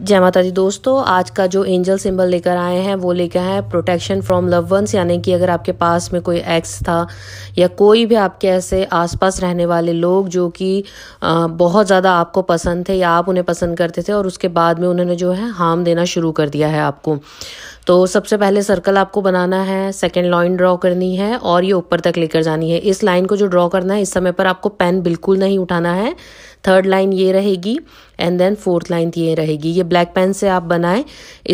जय माता दी दोस्तों आज का जो एंजल सिंबल लेकर आए हैं वो लेकर आए हैं प्रोटेक्शन फ्रॉम लव वंस यानी कि अगर आपके पास में कोई एक्स था या कोई भी आपके ऐसे आसपास रहने वाले लोग जो कि बहुत ज़्यादा आपको पसंद थे या आप उन्हें पसंद करते थे और उसके बाद में उन्होंने जो है हार्म देना शुरू कर दिया है आपको तो सबसे पहले सर्कल आपको बनाना है सेकेंड लाइन ड्रॉ करनी है और ये ऊपर तक लेकर जानी है इस लाइन को जो ड्रॉ करना है इस समय पर आपको पेन बिल्कुल नहीं उठाना है थर्ड लाइन ये रहेगी एंड देन फोर्थ लाइन ये रहेगी ये ब्लैक पेन से आप बनाएं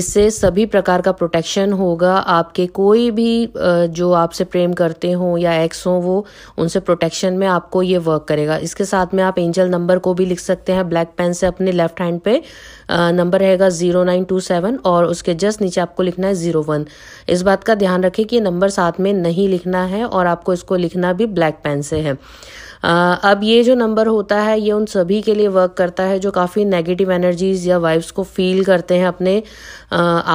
इससे सभी प्रकार का प्रोटेक्शन होगा आपके कोई भी जो आपसे प्रेम करते हों या एक्स हों वो उनसे प्रोटेक्शन में आपको ये वर्क करेगा इसके साथ में आप एंजल नंबर को भी लिख सकते हैं ब्लैक पेन से अपने लेफ्ट हैंड पे नंबर रहेगा ज़ीरो नाइन टू सेवन और उसके जस्ट नीचे आपको लिखना लिखना है ज़ीरो वन इस बात का ध्यान रखें कि नंबर साथ में नहीं लिखना है और आपको इसको लिखना भी ब्लैक पेन से है आ, अब ये जो नंबर होता है ये उन सभी के लिए वर्क करता है जो काफ़ी नेगेटिव एनर्जीज या वाइब्स को फील करते हैं अपने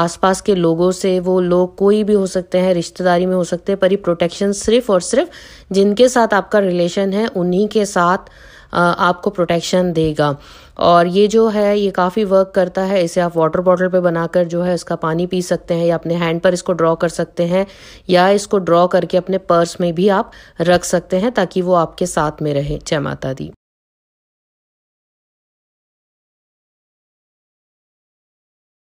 आसपास के लोगों से वो लोग कोई भी हो सकते हैं रिश्तेदारी में हो सकते हैं पर ये प्रोटेक्शन सिर्फ और सिर्फ जिनके साथ आपका रिलेशन है उन्हीं के साथ आपको प्रोटेक्शन देगा और ये जो है ये काफ़ी वर्क करता है इसे आप वाटर बॉटल पे बनाकर जो है इसका पानी पी सकते हैं या अपने हैंड पर इसको ड्रॉ कर सकते हैं या इसको ड्रॉ करके अपने पर्स में भी आप रख सकते हैं ताकि वो आपके साथ में रहे जय माता दी